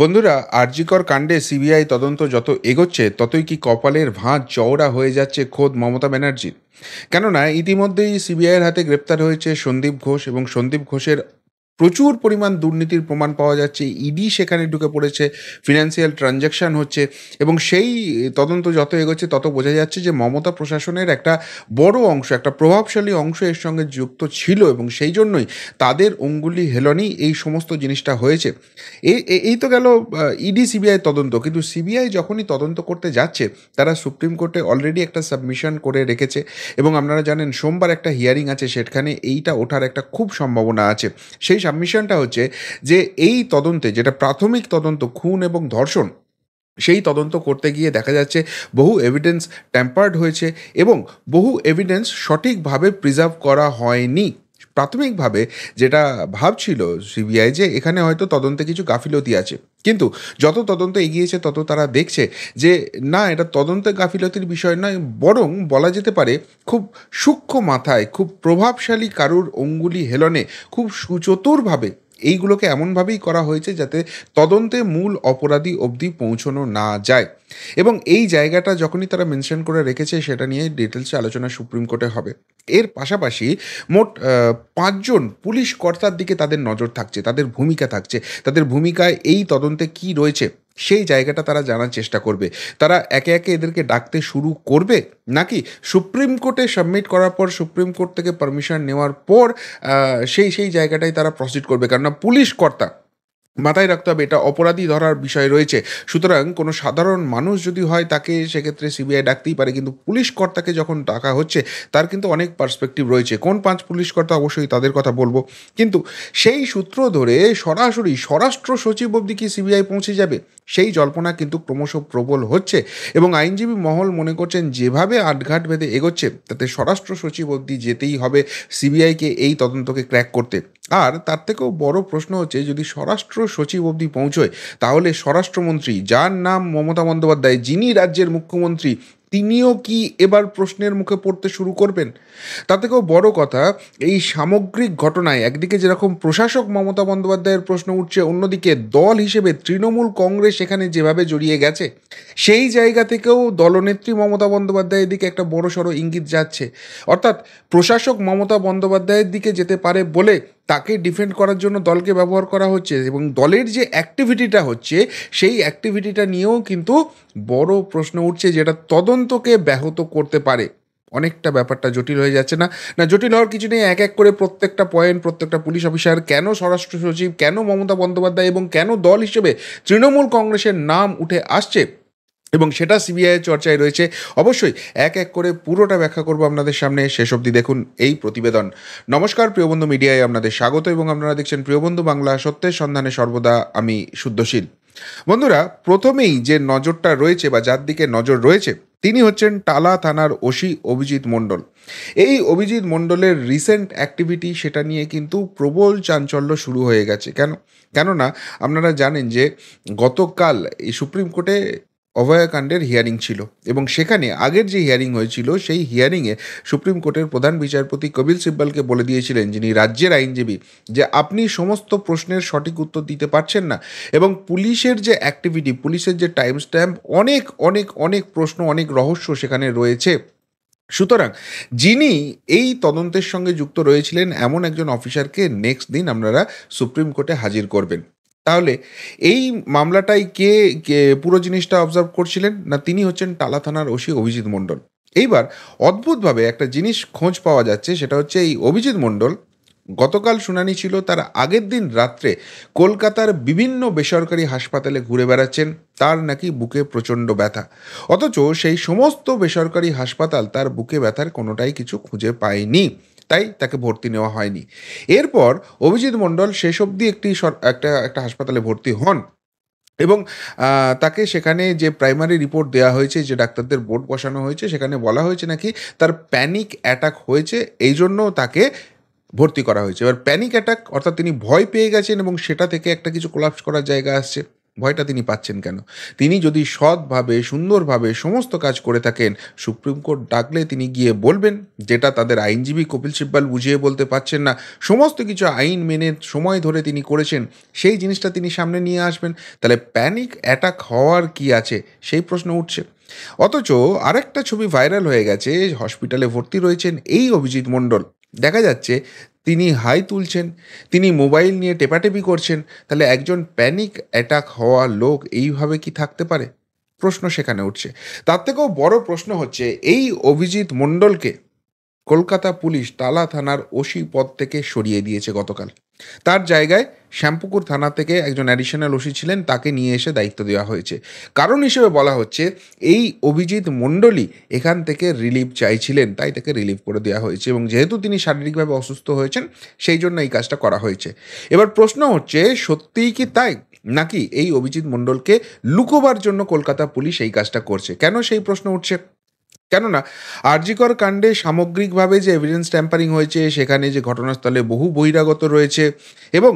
বন্ধুরা আরজিকর কাণ্ডে সিবিআই তদন্ত যত এগোচ্ছে ততই কি কপালের ভাঁজ চওড়া হয়ে যাচ্ছে খোদ মমতা ব্যানার্জির কেননা ইতিমধ্যেই সিবিআইয়ের হাতে গ্রেপ্তার হয়েছে সন্দীপ ঘোষ এবং সন্দীপ ঘোষের প্রচুর পরিমাণ দুর্নীতির প্রমাণ পাওয়া যাচ্ছে ইডি e সেখানে ঢুকে পড়েছে ফিনান্সিয়াল ট্রানজ্যাকশান হচ্ছে এবং সেই তদন্ত যত এগোচ্ছে তত বোঝা যাচ্ছে যে মমতা প্রশাসনের একটা বড় অংশ একটা প্রভাবশালী অংশ এর সঙ্গে যুক্ত ছিল এবং সেই জন্যই তাদের অঙ্গুলি হেলনি এই সমস্ত জিনিসটা হয়েছে এই তো গেল ইডি সিবিআই e তদন্ত কিন্তু সিবিআই যখনই তদন্ত করতে যাচ্ছে তারা সুপ্রিম কোর্টে অলরেডি একটা সাবমিশন করে রেখেছে এবং আপনারা জানেন সোমবার একটা হিয়ারিং আছে সেখানে এইটা ওঠার একটা খুব সম্ভাবনা আছে সেই সাবমিশনটা হচ্ছে যে এই তদন্তে যেটা প্রাথমিক তদন্ত খুন এবং ধর্ষণ সেই তদন্ত করতে গিয়ে দেখা যাচ্ছে বহু এভিডেন্স ট্যাম্পার্ড হয়েছে এবং বহু এভিডেন্স সঠিকভাবে প্রিজার্ভ করা হয়নি প্রাথমিকভাবে যেটা ভাবছিল সিবিআই যে এখানে হয়তো তদন্তে কিছু গাফিলতি আছে কিন্তু যত তদন্ত এগিয়েছে তত তারা দেখছে যে না এটা তদন্তে গাফিলতির বিষয় নয় বরং বলা যেতে পারে খুব সূক্ষ্ম মাথায় খুব প্রভাবশালী কারুর অঙ্গুলি হেলনে খুব সুচতুরভাবে এইগুলোকে এমনভাবেই করা হয়েছে যাতে তদন্তে মূল অপরাধী অবধি পৌঁছানো না যায় এবং এই জায়গাটা যখনই তারা মেনশন করে রেখেছে সেটা নিয়ে ডিটেলসে আলোচনা সুপ্রিম কোর্টে হবে এর পাশাপাশি মোট পাঁচজন পুলিশ কর্তার দিকে তাদের নজর থাকছে তাদের ভূমিকা থাকছে তাদের ভূমিকায় এই তদন্তে কি রয়েছে সেই জায়গাটা তারা জানার চেষ্টা করবে তারা একে একে এদেরকে ডাকতে শুরু করবে নাকি সুপ্রিম কোর্টে সাবমিট করার পর সুপ্রিম কোর্ট থেকে পারমিশন নেওয়ার পর সেই সেই জায়গাটাই তারা প্রসিড করবে কেননা পুলিশ কর্তা মাথায় রাখতে হবে এটা অপরাধী ধরার বিষয় রয়েছে সুতরাং কোনো সাধারণ মানুষ যদি হয় তাকে সেক্ষেত্রে সিবিআই ডাকতেই পারে কিন্তু পুলিশ কর্তাকে যখন ডাকা হচ্ছে তার কিন্তু অনেক পার্সপেক্টিভ রয়েছে কোন পাঁচ পুলিশ কর্তা অবশ্যই তাদের কথা বলবো কিন্তু সেই সূত্র ধরে সরাসরি স্বরাষ্ট্র সচিব অব্দি কি সিবিআই পৌঁছে যাবে সেই জল্পনা কিন্তু ক্রমশ প্রবল হচ্ছে এবং আইনজীবী মহল মনে করছেন যেভাবে আটঘাট ভেদে এগোচ্ছে তাতে স্বরাষ্ট্র সচিব অবধি যেতেই হবে সিবিআইকে এই তদন্তকে ক্র্যাক করতে আর তার থেকেও বড় প্রশ্ন হচ্ছে যদি স্বরাষ্ট্র সচিব অবধি পৌঁছয় তাহলে স্বরাষ্ট্রমন্ত্রী যার নাম মমতা বন্দ্যোপাধ্যায় যিনি রাজ্যের মুখ্যমন্ত্রী তিনিও কি এবার প্রশ্নের মুখে পড়তে শুরু করবেন তা থেকেও বড় কথা এই সামগ্রিক ঘটনায় একদিকে যেরকম প্রশাসক মমতা বন্দ্যোপাধ্যায়ের প্রশ্ন উঠছে অন্যদিকে দল হিসেবে তৃণমূল কংগ্রেস এখানে যেভাবে জড়িয়ে গেছে সেই জায়গা থেকেও দলনেত্রী মমতা বন্দ্যোপাধ্যায়ের দিকে একটা বড়সড় ইঙ্গিত যাচ্ছে অর্থাৎ প্রশাসক মমতা বন্দ্যোপাধ্যায়ের দিকে যেতে পারে বলে তাকে ডিফেন্ড করার জন্য দলকে ব্যবহার করা হচ্ছে এবং দলের যে অ্যাক্টিভিটিটা হচ্ছে সেই অ্যাক্টিভিটিটা নিয়েও কিন্তু বড় প্রশ্ন উঠছে যেটা তদন্তকে ব্যাহত করতে পারে অনেকটা ব্যাপারটা জটিল হয়ে যাচ্ছে না না জটিল হওয়ার কিছু নেই এক এক করে প্রত্যেকটা পয়েন্ট প্রত্যেকটা পুলিশ অফিসার কেন স্বরাষ্ট্র সচিব কেন মমতা বন্দ্যোপাধ্যায় এবং কেন দল হিসেবে তৃণমূল কংগ্রেসের নাম উঠে আসছে এবং সেটা সিবিআইয়ের চর্চায় রয়েছে অবশ্যই এক এক করে পুরোটা ব্যাখ্যা করব আপনাদের সামনে শেষ অবধি দেখুন এই প্রতিবেদন নমস্কার প্রিয়বন্ধু মিডিয়ায় আপনাদের স্বাগত এবং আপনারা দেখছেন প্রিয়বন্ধু বাংলা সত্যের সন্ধানে সর্বদা আমি শুদ্ধশীল বন্ধুরা প্রথমেই যে নজরটা রয়েছে বা যার দিকে নজর রয়েছে তিনি হচ্ছেন টালা থানার ওসি অভিজিৎ মণ্ডল এই অভিজিৎ মণ্ডলের রিসেন্ট অ্যাক্টিভিটি সেটা নিয়ে কিন্তু প্রবল চাঞ্চল্য শুরু হয়ে গেছে কেন কেননা আপনারা জানেন যে গতকাল এই সুপ্রিম কোর্টে অভয়াকাণ্ডের হিয়ারিং ছিল এবং সেখানে আগের যে হিয়ারিং হয়েছিল সেই হিয়ারিংয়ে সুপ্রিম কোর্টের প্রধান বিচারপতি কপিল সিব্বালকে বলে দিয়েছিলেন যিনি রাজ্যের আইনজীবী যে আপনি সমস্ত প্রশ্নের সঠিক উত্তর দিতে পারছেন না এবং পুলিশের যে অ্যাক্টিভিটি পুলিশের যে টাইম স্ট্যাম্প অনেক অনেক অনেক প্রশ্ন অনেক রহস্য সেখানে রয়েছে সুতরাং যিনি এই তদন্তের সঙ্গে যুক্ত রয়েছিলেন এমন একজন অফিসারকে নেক্সট দিন আপনারা সুপ্রিম কোর্টে হাজির করবেন তাহলে এই মামলাটাই কে পুরো জিনিসটা অবজার্ভ করছিলেন না তিনি হচ্ছেন টালা থানার ওসি অভিজিৎ মণ্ডল এইবার অদ্ভুতভাবে একটা জিনিস খোঁজ পাওয়া যাচ্ছে সেটা হচ্ছে এই অভিজিৎ মণ্ডল গতকাল শুনানি ছিল তার আগের দিন রাত্রে কলকাতার বিভিন্ন বেসরকারি হাসপাতালে ঘুরে বেড়াচ্ছেন তার নাকি বুকে প্রচণ্ড ব্যথা অথচ সেই সমস্ত বেসরকারি হাসপাতাল তার বুকে ব্যথার কোনোটাই কিছু খুঁজে পায়নি তাই তাকে ভর্তি নেওয়া হয়নি এরপর অভিজিৎ মণ্ডল শেষ অবধি একটি একটা একটা হাসপাতালে ভর্তি হন এবং তাকে সেখানে যে প্রাইমারি রিপোর্ট দেওয়া হয়েছে যে ডাক্তারদের বোর্ড বসানো হয়েছে সেখানে বলা হয়েছে নাকি তার প্যানিক অ্যাটাক হয়েছে এই জন্য তাকে ভর্তি করা হয়েছে এবার প্যানিক অ্যাটাক অর্থাৎ তিনি ভয় পেয়ে গেছেন এবং সেটা থেকে একটা কিছু কোলাপস করার জায়গা আসছে ভয়টা তিনি পাচ্ছেন কেন তিনি যদি সৎভাবে সুন্দরভাবে সমস্ত কাজ করে থাকেন সুপ্রিম কোর্ট ডাকলে তিনি গিয়ে বলবেন যেটা তাদের আইনজীবী কপিল সিব্বাল বুঝিয়ে বলতে পারছেন না সমস্ত কিছু আইন মেনে সময় ধরে তিনি করেছেন সেই জিনিসটা তিনি সামনে নিয়ে আসবেন তাহলে প্যানিক অ্যাটাক হওয়ার কি আছে সেই প্রশ্ন উঠছে অথচ আরেকটা ছবি ভাইরাল হয়ে গেছে হসপিটালে ভর্তি রয়েছেন এই অভিজিৎ মণ্ডল দেখা যাচ্ছে তিনি হাই তুলছেন তিনি মোবাইল নিয়ে টেপাটেপি করছেন তাহলে একজন প্যানিক অ্যাটাক হওয়া লোক এইভাবে কি থাকতে পারে প্রশ্ন সেখানে উঠছে তার থেকেও বড় প্রশ্ন হচ্ছে এই অভিজিৎ মণ্ডলকে কলকাতা পুলিশ তালা থানার ওসি পদ থেকে সরিয়ে দিয়েছে গতকাল তার জায়গায় শ্যাম্পুকুর থানা থেকে একজন অ্যাডিশনাল ওসি ছিলেন তাকে নিয়ে এসে দায়িত্ব দেওয়া হয়েছে কারণ হিসেবে বলা হচ্ছে এই অভিজিৎ মণ্ডলী এখান থেকে রিলিফ চাইছিলেন তাই তাকে রিলিফ করে দেওয়া হয়েছে এবং যেহেতু তিনি শারীরিকভাবে অসুস্থ হয়েছেন সেই জন্য এই কাজটা করা হয়েছে এবার প্রশ্ন হচ্ছে সত্যিই কি তাই নাকি এই অভিজিৎ মণ্ডলকে লুকোবার জন্য কলকাতা পুলিশ এই কাজটা করছে কেন সেই প্রশ্ন উঠছে কেননা আরজিকর কাণ্ডে সামগ্রিকভাবে যে এভিডেন্স ট্যাম্পারিং হয়েছে সেখানে যে ঘটনাস্থলে বহু বহিরাগত রয়েছে এবং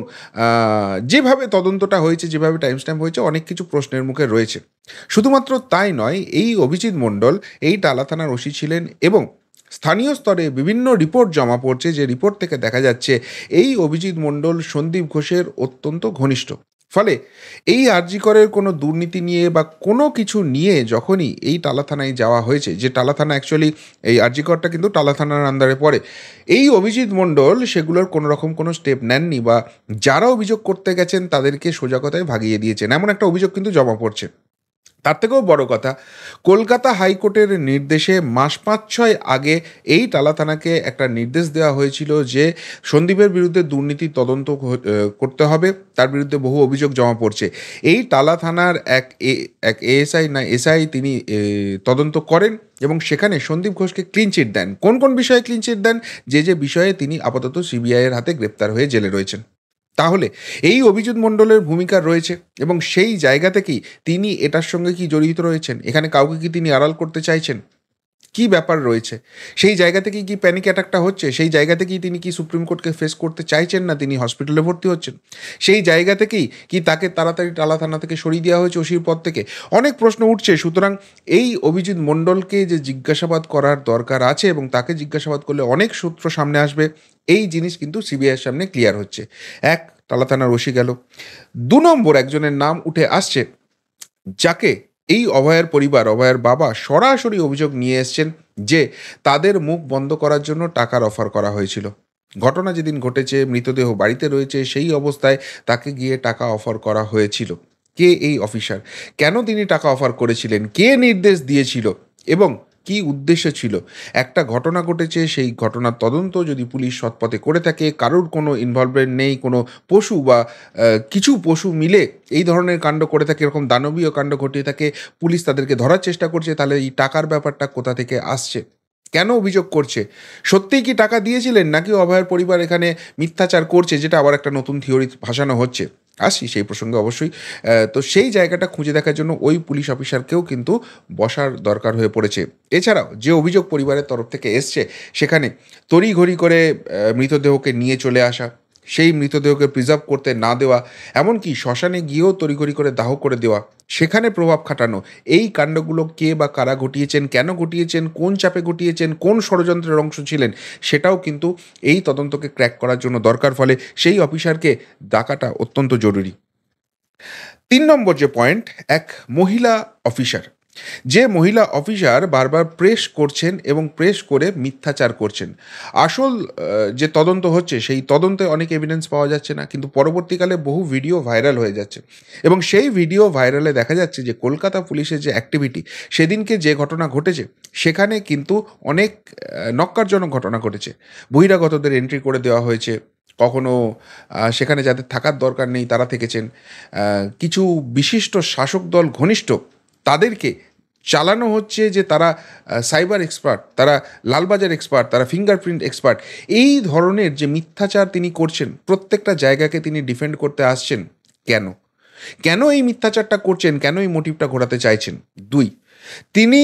যেভাবে তদন্তটা হয়েছে যেভাবে টাইম স্ট্যাম্প হয়েছে অনেক কিছু প্রশ্নের মুখে রয়েছে শুধুমাত্র তাই নয় এই অভিজিৎ মণ্ডল এই টালা থানার ওসি ছিলেন এবং স্থানীয় স্তরে বিভিন্ন রিপোর্ট জমা পড়ছে যে রিপোর্ট থেকে দেখা যাচ্ছে এই অভিজিৎ মণ্ডল সন্দীপ ঘোষের অত্যন্ত ঘনিষ্ঠ ফলে এই করের কোনো দুর্নীতি নিয়ে বা কোনো কিছু নিয়ে যখনই এই টালা থানায় যাওয়া হয়েছে যে টালা থানা অ্যাকচুয়ালি এই করটা কিন্তু টালা থানার আন্দারে পড়ে এই অভিজিৎ মণ্ডল সেগুলোর কোনো রকম কোনো স্টেপ নেননি বা যারা অভিযোগ করতে গেছেন তাদেরকে সোজা কথায় ভাগিয়ে দিয়েছেন এমন একটা অভিযোগ কিন্তু জমা পড়ছে তার থেকেও বড় কথা কলকাতা হাইকোর্টের নির্দেশে মাস পাঁচ ছয় আগে এই টালা থানাকে একটা নির্দেশ দেওয়া হয়েছিল যে সন্দীপের বিরুদ্ধে দুর্নীতি তদন্ত করতে হবে তার বিরুদ্ধে বহু অভিযোগ জমা পড়ছে এই টালা থানার এক এক এএসআই না এসআই তিনি তদন্ত করেন এবং সেখানে সন্দীপ ঘোষকে ক্লিনচিট দেন কোন কোন বিষয়ে ক্লিনচিট দেন যে যে বিষয়ে তিনি আপাতত সিবিআইয়ের হাতে গ্রেপ্তার হয়ে জেলে রয়েছেন তাহলে এই অভিজিৎ মণ্ডলের ভূমিকা রয়েছে এবং সেই জায়গা থেকেই তিনি এটার সঙ্গে কি জড়িত রয়েছেন এখানে কাউকে কি তিনি আড়াল করতে চাইছেন কি ব্যাপার রয়েছে সেই জায়গা থেকে কি প্যানিক অ্যাটাকটা হচ্ছে সেই জায়গা থেকেই তিনি কি সুপ্রিম কোর্টকে ফেস করতে চাইছেন না তিনি হসপিটালে ভর্তি হচ্ছেন সেই জায়গা থেকেই কি তাকে তাড়াতাড়ি টালা থানা থেকে সরিয়ে দেওয়া হয়েছে ওসির পর থেকে অনেক প্রশ্ন উঠছে সুতরাং এই অভিজিৎ মণ্ডলকে যে জিজ্ঞাসাবাদ করার দরকার আছে এবং তাকে জিজ্ঞাসাবাদ করলে অনেক সূত্র সামনে আসবে এই জিনিস কিন্তু সিবিআইয়ের সামনে ক্লিয়ার হচ্ছে এক টালা থানার ওসি গেল দু নম্বর একজনের নাম উঠে আসছে যাকে এই অভয়ের পরিবার অভয়ের বাবা সরাসরি অভিযোগ নিয়ে এসছেন যে তাদের মুখ বন্ধ করার জন্য টাকার অফার করা হয়েছিল ঘটনা যেদিন ঘটেছে মৃতদেহ বাড়িতে রয়েছে সেই অবস্থায় তাকে গিয়ে টাকা অফার করা হয়েছিল কে এই অফিসার কেন তিনি টাকা অফার করেছিলেন কে নির্দেশ দিয়েছিল এবং কি উদ্দেশ্য ছিল একটা ঘটনা ঘটেছে সেই ঘটনার তদন্ত যদি পুলিশ সৎপথে করে থাকে কারোর কোনো ইনভলভমেন্ট নেই কোনো পশু বা কিছু পশু মিলে এই ধরনের কাণ্ড করে থাকে এরকম দানবীয় কাণ্ড ঘটিয়ে থাকে পুলিশ তাদেরকে ধরার চেষ্টা করছে তাহলে এই টাকার ব্যাপারটা কোথা থেকে আসছে কেন অভিযোগ করছে সত্যিই কি টাকা দিয়েছিলেন নাকি অভয়ের পরিবার এখানে মিথ্যাচার করছে যেটা আবার একটা নতুন থিওরি ভাসানো হচ্ছে আসি সেই প্রসঙ্গে অবশ্যই তো সেই জায়গাটা খুঁজে দেখার জন্য ওই পুলিশ অফিসারকেও কিন্তু বসার দরকার হয়ে পড়েছে এছাড়াও যে অভিযোগ পরিবারের তরফ থেকে এসছে সেখানে তড়িঘড়ি করে মৃতদেহকে নিয়ে চলে আসা সেই মৃতদেহকে প্রিজার্ভ করতে না দেওয়া এমনকি শ্মশানে গিয়েও তড়িঘড়ি করে দাহ করে দেওয়া সেখানে প্রভাব খাটানো এই কাণ্ডগুলো কে বা কারা ঘটিয়েছেন কেন ঘটিয়েছেন কোন চাপে ঘটিয়েছেন কোন ষড়যন্ত্রের অংশ ছিলেন সেটাও কিন্তু এই তদন্তকে ক্র্যাক করার জন্য দরকার ফলে সেই অফিসারকে ডাকাটা অত্যন্ত জরুরি তিন নম্বর যে পয়েন্ট এক মহিলা অফিসার যে মহিলা অফিসার বারবার প্রেস করছেন এবং প্রেস করে মিথ্যাচার করছেন আসল যে তদন্ত হচ্ছে সেই তদন্তে অনেক এভিডেন্স পাওয়া যাচ্ছে না কিন্তু পরবর্তীকালে বহু ভিডিও ভাইরাল হয়ে যাচ্ছে এবং সেই ভিডিও ভাইরালে দেখা যাচ্ছে যে কলকাতা পুলিশের যে অ্যাক্টিভিটি সেদিনকে যে ঘটনা ঘটেছে সেখানে কিন্তু অনেক নক্কারজনক ঘটনা ঘটেছে বহিরাগতদের এন্ট্রি করে দেওয়া হয়েছে কখনো সেখানে যাদের থাকার দরকার নেই তারা থেকেছেন কিছু বিশিষ্ট শাসক দল ঘনিষ্ঠ তাদেরকে চালানো হচ্ছে যে তারা সাইবার এক্সপার্ট তারা লালবাজার এক্সপার্ট তারা ফিঙ্গারপ্রিন্ট এক্সপার্ট এই ধরনের যে মিথ্যাচার তিনি করছেন প্রত্যেকটা জায়গাকে তিনি ডিফেন্ড করতে আসছেন কেন কেন এই মিথ্যাচারটা করছেন কেন এই মোটিভটা ঘোরাতে চাইছেন দুই তিনি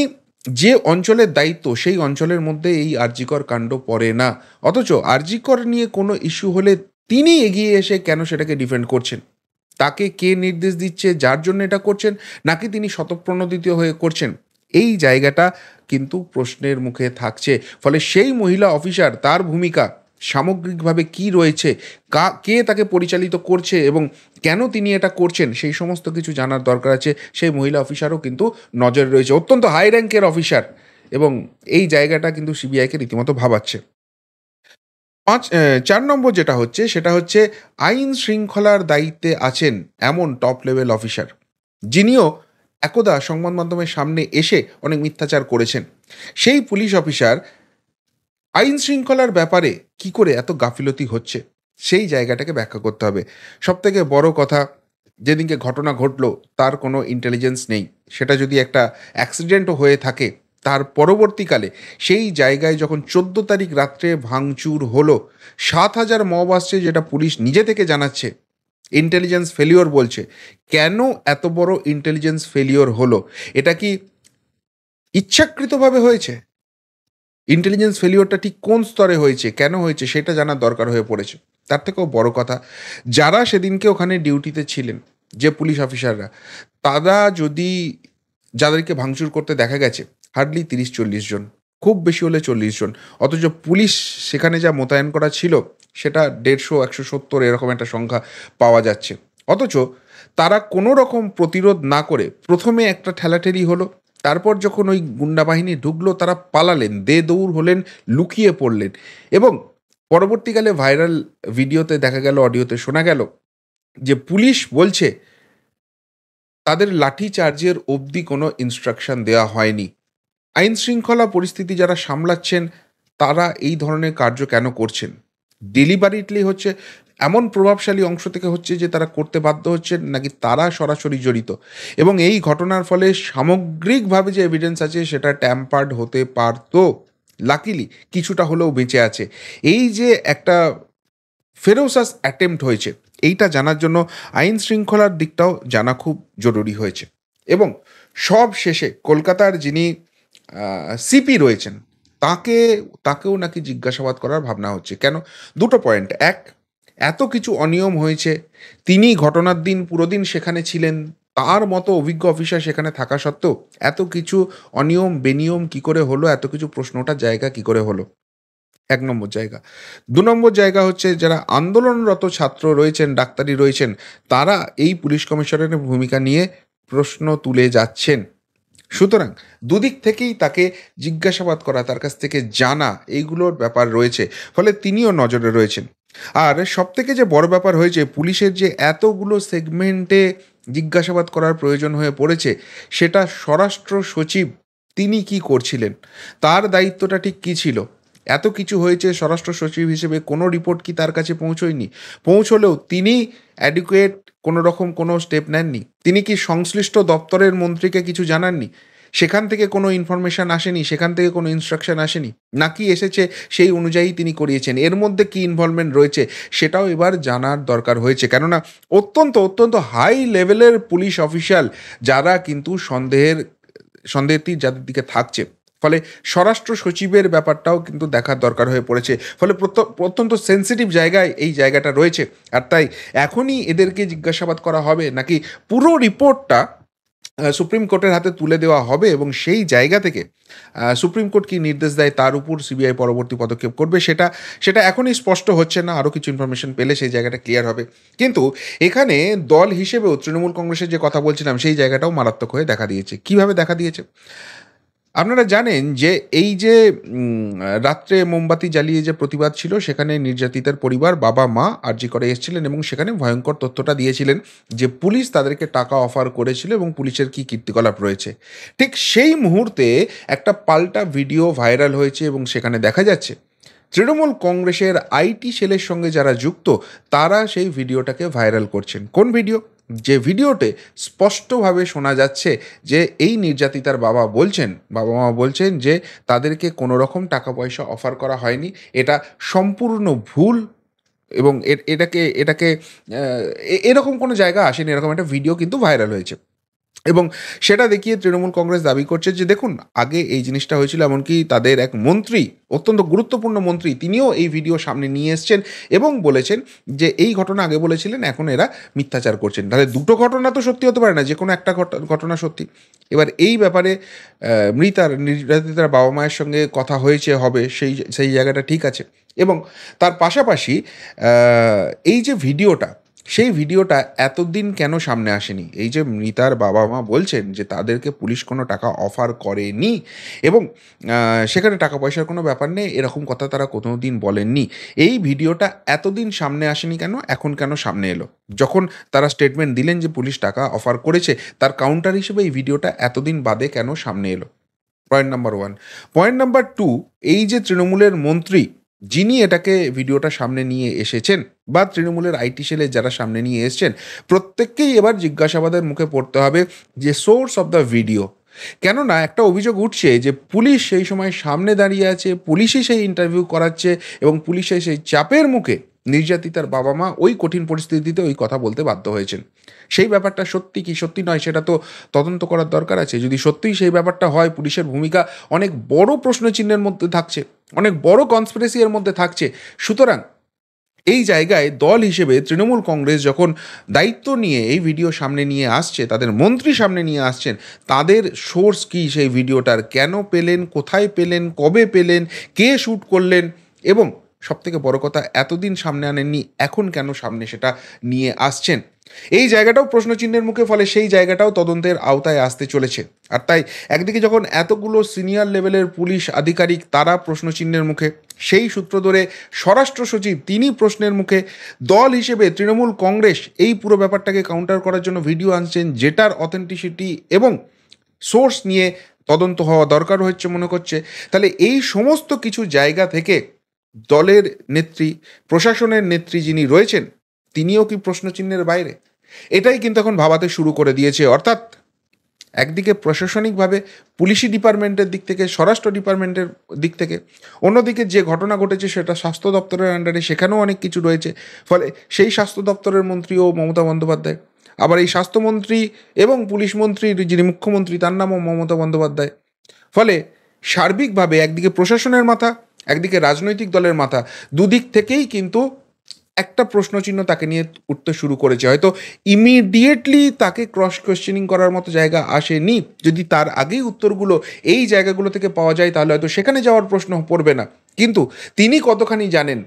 যে অঞ্চলের দায়িত্ব সেই অঞ্চলের মধ্যে এই আরজিকর কাণ্ড পড়ে না অথচ আর্জিকর নিয়ে কোনো ইস্যু হলে তিনি এগিয়ে এসে কেন সেটাকে ডিফেন্ড করছেন তাকে কে নির্দেশ দিচ্ছে যার জন্য এটা করছেন নাকি তিনি শতপ্রণোদিত হয়ে করছেন এই জায়গাটা কিন্তু প্রশ্নের মুখে থাকছে ফলে সেই মহিলা অফিসার তার ভূমিকা সামগ্রিকভাবে কি রয়েছে কা কে তাকে পরিচালিত করছে এবং কেন তিনি এটা করছেন সেই সমস্ত কিছু জানার দরকার আছে সেই মহিলা অফিসারও কিন্তু নজরে রয়েছে অত্যন্ত হাই র্যাঙ্কের অফিসার এবং এই জায়গাটা কিন্তু সিবিআইকে রীতিমতো ভাবাচ্ছে পাঁচ চার নম্বর যেটা হচ্ছে সেটা হচ্ছে আইন শৃঙ্খলার দায়িত্বে আছেন এমন টপ লেভেল অফিসার যিনিও একদা সংবাদ মাধ্যমের সামনে এসে অনেক মিথ্যাচার করেছেন সেই পুলিশ অফিসার আইন শৃঙ্খলার ব্যাপারে কি করে এত গাফিলতি হচ্ছে সেই জায়গাটাকে ব্যাখ্যা করতে হবে সবথেকে বড় কথা যেদিনকে ঘটনা ঘটলো তার কোনো ইন্টেলিজেন্স নেই সেটা যদি একটা অ্যাক্সিডেন্টও হয়ে থাকে তার পরবর্তীকালে সেই জায়গায় যখন চোদ্দ তারিখ রাত্রে ভাঙচুর হলো সাত হাজার মব আসছে যেটা পুলিশ নিজে থেকে জানাচ্ছে ইন্টেলিজেন্স ফেলিওর বলছে কেন এত বড় ইন্টেলিজেন্স ফেলিওর হলো এটা কি ইচ্ছাকৃতভাবে হয়েছে ইন্টেলিজেন্স ফেলিওরটা ঠিক কোন স্তরে হয়েছে কেন হয়েছে সেটা জানার দরকার হয়ে পড়েছে তার থেকেও বড় কথা যারা সেদিনকে ওখানে ডিউটিতে ছিলেন যে পুলিশ অফিসাররা তারা যদি যাদেরকে ভাঙচুর করতে দেখা গেছে হার্ডলি তিরিশ চল্লিশ জন খুব বেশি হলে চল্লিশ জন অথচ পুলিশ সেখানে যা মোতায়েন করা ছিল সেটা দেড়শো একশো সত্তর এরকম একটা সংখ্যা পাওয়া যাচ্ছে অথচ তারা কোনো রকম প্রতিরোধ না করে প্রথমে একটা ঠেলাঠেলি হলো তারপর যখন ওই গুন্ডাবাহিনী ঢুকলো তারা পালালেন দে দৌড় হলেন লুকিয়ে পড়লেন এবং পরবর্তীকালে ভাইরাল ভিডিওতে দেখা গেল অডিওতে শোনা গেল যে পুলিশ বলছে তাদের লাঠি চার্জের অবধি কোনো ইনস্ট্রাকশন দেওয়া হয়নি আইন শৃঙ্খলা পরিস্থিতি যারা সামলাচ্ছেন তারা এই ধরনের কার্য কেন করছেন ডেলিভারিটলি হচ্ছে এমন প্রভাবশালী অংশ থেকে হচ্ছে যে তারা করতে বাধ্য হচ্ছেন নাকি তারা সরাসরি জড়িত এবং এই ঘটনার ফলে সামগ্রিকভাবে যে এভিডেন্স আছে সেটা ট্যাম্পার্ড হতে পারত লাকিলি কিছুটা হলেও বেঁচে আছে এই যে একটা ফেরোসাস অ্যাটেম্প্ট হয়েছে এইটা জানার জন্য আইন শৃঙ্খলার দিকটাও জানা খুব জরুরি হয়েছে এবং সব শেষে কলকাতার যিনি সিপি রয়েছেন তাকে তাকেও নাকি জিজ্ঞাসাবাদ করার ভাবনা হচ্ছে কেন দুটো পয়েন্ট এক এত কিছু অনিয়ম হয়েছে তিনি ঘটনার দিন পুরো দিন সেখানে ছিলেন তার মতো অভিজ্ঞ অফিসার সেখানে থাকা সত্ত্বেও এত কিছু অনিয়ম বেনিয়ম কি করে হলো এত কিছু প্রশ্নটা জায়গা কি করে হলো এক নম্বর জায়গা দু নম্বর জায়গা হচ্ছে যারা আন্দোলনরত ছাত্র রয়েছেন ডাক্তারি রয়েছেন তারা এই পুলিশ কমিশনারের ভূমিকা নিয়ে প্রশ্ন তুলে যাচ্ছেন সুতরাং দুদিক থেকেই তাকে জিজ্ঞাসাবাদ করা তার কাছ থেকে জানা এইগুলোর ব্যাপার রয়েছে ফলে তিনিও নজরে রয়েছেন আর সব থেকে যে বড় ব্যাপার হয়েছে পুলিশের যে এতগুলো সেগমেন্টে জিজ্ঞাসাবাদ করার প্রয়োজন হয়ে পড়েছে সেটা স্বরাষ্ট্র সচিব তিনি কি করছিলেন তার দায়িত্বটা ঠিক কী ছিল এত কিছু হয়েছে স্বরাষ্ট্র সচিব হিসেবে কোনো রিপোর্ট কি তার কাছে পৌঁছয়নি পৌঁছলেও তিনি অ্যাডিকুয়েট কোনো রকম কোনো স্টেপ নেননি তিনি কি সংশ্লিষ্ট দপ্তরের মন্ত্রীকে কিছু জানাননি সেখান থেকে কোনো ইনফরমেশান আসেনি সেখান থেকে কোনো ইনস্ট্রাকশান আসেনি নাকি এসেছে সেই অনুযায়ী তিনি করিয়েছেন এর মধ্যে কি ইনভলভমেন্ট রয়েছে সেটাও এবার জানার দরকার হয়েছে কেননা অত্যন্ত অত্যন্ত হাই লেভেলের পুলিশ অফিসিয়াল যারা কিন্তু সন্দেহের সন্দেহটি যাদের দিকে থাকছে ফলে স্বরাষ্ট্র সচিবের ব্যাপারটাও কিন্তু দেখার দরকার হয়ে পড়েছে ফলে অত্যন্ত সেন্সিটিভ জায়গায় এই জায়গাটা রয়েছে আর তাই এখনই এদেরকে জিজ্ঞাসাবাদ করা হবে নাকি পুরো রিপোর্টটা সুপ্রিম কোর্টের হাতে তুলে দেওয়া হবে এবং সেই জায়গা থেকে সুপ্রিম কোর্ট কি নির্দেশ দেয় তার উপর সিবিআই পরবর্তী পদক্ষেপ করবে সেটা সেটা এখনই স্পষ্ট হচ্ছে না আরও কিছু ইনফরমেশন পেলে সেই জায়গাটা ক্লিয়ার হবে কিন্তু এখানে দল হিসেবেও তৃণমূল কংগ্রেসের যে কথা বলছিলাম সেই জায়গাটাও মারাত্মক হয়ে দেখা দিয়েছে কিভাবে দেখা দিয়েছে আপনারা জানেন যে এই যে রাত্রে মোমবাতি জ্বালিয়ে যে প্রতিবাদ ছিল সেখানে নির্যাতিতার পরিবার বাবা মা আর্জি করে এসেছিলেন এবং সেখানে ভয়ঙ্কর তথ্যটা দিয়েছিলেন যে পুলিশ তাদেরকে টাকা অফার করেছিল এবং পুলিশের কি কীর্তিকলাপ রয়েছে ঠিক সেই মুহূর্তে একটা পাল্টা ভিডিও ভাইরাল হয়েছে এবং সেখানে দেখা যাচ্ছে তৃণমূল কংগ্রেসের আইটি সেলের সঙ্গে যারা যুক্ত তারা সেই ভিডিওটাকে ভাইরাল করছেন কোন ভিডিও যে ভিডিওতে স্পষ্টভাবে শোনা যাচ্ছে যে এই নির্যাতিতার বাবা বলছেন বাবা মা বলছেন যে তাদেরকে কোনো রকম টাকা পয়সা অফার করা হয়নি এটা সম্পূর্ণ ভুল এবং এটাকে এটাকে এরকম কোনো জায়গা আসেনি এরকম একটা ভিডিও কিন্তু ভাইরাল হয়েছে এবং সেটা দেখিয়ে তৃণমূল কংগ্রেস দাবি করছে যে দেখুন আগে এই জিনিসটা হয়েছিল এমনকি তাদের এক মন্ত্রী অত্যন্ত গুরুত্বপূর্ণ মন্ত্রী তিনিও এই ভিডিও সামনে নিয়ে এসছেন এবং বলেছেন যে এই ঘটনা আগে বলেছিলেন এখন এরা মিথ্যাচার করছেন তাহলে দুটো ঘটনা তো সত্যি হতে পারে না যে কোনো একটা ঘটনা সত্যি এবার এই ব্যাপারে মৃতার নির্যাতিতার বাবা মায়ের সঙ্গে কথা হয়েছে হবে সেই সেই জায়গাটা ঠিক আছে এবং তার পাশাপাশি এই যে ভিডিওটা সেই ভিডিওটা এতদিন কেন সামনে আসেনি এই যে মৃতার বাবা মা বলছেন যে তাদেরকে পুলিশ কোনো টাকা অফার করেনি এবং সেখানে টাকা পয়সার কোনো ব্যাপার নেই এরকম কথা তারা কোনো দিন বলেননি এই ভিডিওটা এতদিন সামনে আসেনি কেন এখন কেন সামনে এলো যখন তারা স্টেটমেন্ট দিলেন যে পুলিশ টাকা অফার করেছে তার কাউন্টার হিসেবে এই ভিডিওটা এতদিন বাদে কেন সামনে এলো point number one point number two এই যে তৃণমূলের মন্ত্রী যিনি এটাকে ভিডিওটা সামনে নিয়ে এসেছেন বা তৃণমূলের আইটি সেলে যারা সামনে নিয়ে এসছেন প্রত্যেককেই এবার জিজ্ঞাসাবাদের মুখে পড়তে হবে যে সোর্স অব দ্য ভিডিও কেননা একটা অভিযোগ উঠছে যে পুলিশ সেই সময় সামনে দাঁড়িয়ে আছে পুলিশই সেই ইন্টারভিউ করাচ্ছে এবং পুলিশে সেই চাপের মুখে নির্যাতিতার বাবা মা ওই কঠিন পরিস্থিতিতে ওই কথা বলতে বাধ্য হয়েছেন সেই ব্যাপারটা সত্যি কি সত্যি নয় সেটা তো তদন্ত করার দরকার আছে যদি সত্যিই সেই ব্যাপারটা হয় পুলিশের ভূমিকা অনেক বড় প্রশ্নচিহ্নের মধ্যে থাকছে অনেক বড় কনসপিরেসি এর মধ্যে থাকছে সুতরাং এই জায়গায় দল হিসেবে তৃণমূল কংগ্রেস যখন দায়িত্ব নিয়ে এই ভিডিও সামনে নিয়ে আসছে তাদের মন্ত্রী সামনে নিয়ে আসছেন তাদের সোর্স কী সেই ভিডিওটার কেন পেলেন কোথায় পেলেন কবে পেলেন কে শ্যুট করলেন এবং সবথেকে বড় কথা এতদিন সামনে আনেননি এখন কেন সামনে সেটা নিয়ে আসছেন এই জায়গাটাও প্রশ্নচিহ্নের মুখে ফলে সেই জায়গাটাও তদন্তের আওতায় আসতে চলেছে আর তাই একদিকে যখন এতগুলো সিনিয়র লেভেলের পুলিশ আধিকারিক তারা প্রশ্নচিহ্নের মুখে সেই সূত্র ধরে স্বরাষ্ট্র সচিব তিনি প্রশ্নের মুখে দল হিসেবে তৃণমূল কংগ্রেস এই পুরো ব্যাপারটাকে কাউন্টার করার জন্য ভিডিও আনছেন যেটার অথেন্টিসিটি এবং সোর্স নিয়ে তদন্ত হওয়া দরকার হচ্ছে মনে করছে তাহলে এই সমস্ত কিছু জায়গা থেকে দলের নেত্রী প্রশাসনের নেত্রী যিনি রয়েছেন তিনিও কি প্রশ্নচিহ্নের বাইরে এটাই কিন্তু এখন ভাবাতে শুরু করে দিয়েছে অর্থাৎ একদিকে প্রশাসনিকভাবে পুলিশি ডিপার্টমেন্টের দিক থেকে স্বরাষ্ট্র ডিপার্টমেন্টের দিক থেকে অন্যদিকে যে ঘটনা ঘটেছে সেটা স্বাস্থ্য দপ্তরের আন্ডারে সেখানেও অনেক কিছু রয়েছে ফলে সেই স্বাস্থ্য দপ্তরের মন্ত্রীও মমতা বন্দ্যোপাধ্যায় আবার এই স্বাস্থ্যমন্ত্রী এবং পুলিশ মন্ত্রীর যিনি মুখ্যমন্ত্রী তার নামও মমতা বন্দ্যোপাধ্যায় ফলে সার্বিকভাবে একদিকে প্রশাসনের মাথা একদিকে রাজনৈতিক দলের মাথা দুদিক থেকেই কিন্তু একটা প্রশ্নচিহ্ন তাকে নিয়ে উঠতে শুরু করেছে হয়তো ইমিডিয়েটলি তাকে ক্রস কোয়েশ্চেনিং করার মতো জায়গা আসেনি যদি তার আগেই উত্তরগুলো এই জায়গাগুলো থেকে পাওয়া যায় তাহলে হয়তো সেখানে যাওয়ার প্রশ্ন পড়বে না কিন্তু তিনি কতখানি জানেন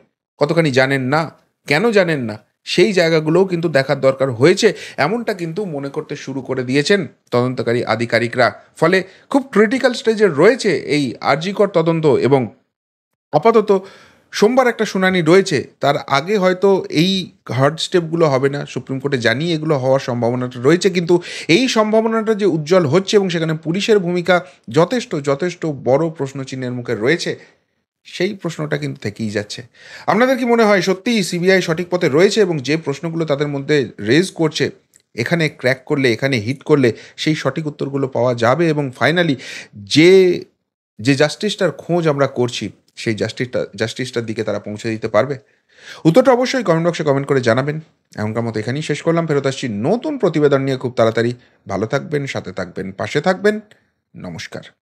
কতখানি জানেন না কেন জানেন না সেই জায়গাগুলোও কিন্তু দেখার দরকার হয়েছে এমনটা কিন্তু মনে করতে শুরু করে দিয়েছেন তদন্তকারী আধিকারিকরা ফলে খুব ক্রিটিক্যাল স্টেজে রয়েছে এই আর্জিকর তদন্ত এবং আপাতত সোমবার একটা শুনানি রয়েছে তার আগে হয়তো এই হার্ড স্টেপগুলো হবে না সুপ্রিম কোর্টে জানিয়ে এগুলো হওয়ার সম্ভাবনাটা রয়েছে কিন্তু এই সম্ভাবনাটা যে উজ্জ্বল হচ্ছে এবং সেখানে পুলিশের ভূমিকা যথেষ্ট যথেষ্ট বড় প্রশ্নচিহ্নের মুখে রয়েছে সেই প্রশ্নটা কিন্তু থেকেই যাচ্ছে আপনাদের কি মনে হয় সত্যিই সিবিআই সঠিক পথে রয়েছে এবং যে প্রশ্নগুলো তাদের মধ্যে রেজ করছে এখানে ক্র্যাক করলে এখানে হিট করলে সেই সঠিক উত্তরগুলো পাওয়া যাবে এবং ফাইনালি যে যে জাস্টিসটার খোঁজ আমরা করছি সেই জাস্টিসটা জাস্টিসটার দিকে তারা পৌঁছে দিতে পারবে উত্তরটা অবশ্যই কমেন্ট বক্সে কমেন্ট করে জানাবেন এমনকার মতো এখানেই শেষ করলাম ফেরত আসছি নতুন প্রতিবেদন নিয়ে খুব তাড়াতাড়ি ভালো থাকবেন সাথে থাকবেন পাশে থাকবেন নমস্কার